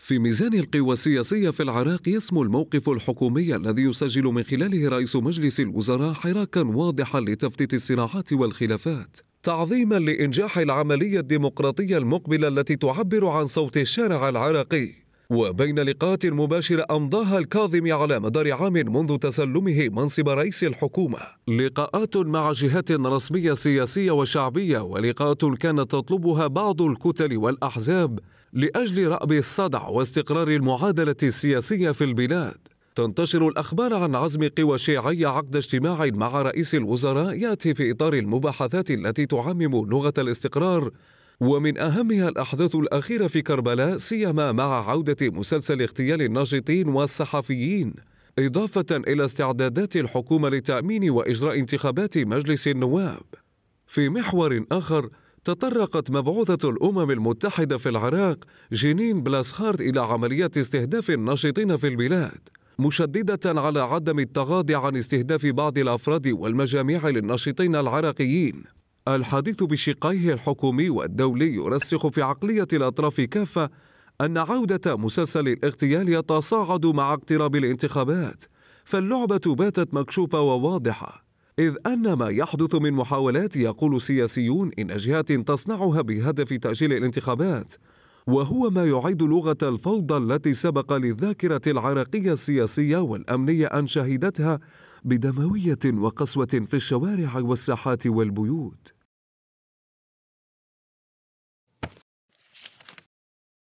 في ميزان القوى السياسية في العراق يسمو الموقف الحكومي الذي يسجل من خلاله رئيس مجلس الوزراء حراكا واضحا لتفتيت الصراعات والخلافات تعظيما لإنجاح العملية الديمقراطية المقبلة التي تعبر عن صوت الشارع العراقي وبين لقاءات مباشرة أمضاها الكاظم على مدار عام منذ تسلمه منصب رئيس الحكومة لقاءات مع جهات رسمية سياسية وشعبية ولقاءات كانت تطلبها بعض الكتل والأحزاب لأجل رأب الصدع واستقرار المعادلة السياسية في البلاد تنتشر الأخبار عن عزم قوى شيعية عقد اجتماع مع رئيس الوزراء يأتي في إطار المباحثات التي تعمم لغة الاستقرار ومن أهمها الأحداث الأخيرة في كربلاء سيما مع عودة مسلسل اغتيال الناشطين والصحفيين إضافة إلى استعدادات الحكومة لتأمين وإجراء انتخابات مجلس النواب في محور آخر تطرقت مبعوثة الأمم المتحدة في العراق جنين بلاسخارت إلى عمليات استهداف الناشطين في البلاد مشددة على عدم التغاضي عن استهداف بعض الأفراد والمجاميع للناشطين العراقيين الحديث بشقيه الحكومي والدولي يرسخ في عقلية الأطراف كافة أن عودة مسلسل الاغتيال يتصاعد مع اقتراب الانتخابات فاللعبة باتت مكشوفة وواضحة إذ أن ما يحدث من محاولات يقول سياسيون إن جهات تصنعها بهدف تأجيل الانتخابات وهو ما يعيد لغة الفوضى التي سبق للذاكرة العراقية السياسية والأمنية أن شهدتها بدمويه وقسوه في الشوارع والساحات والبيوت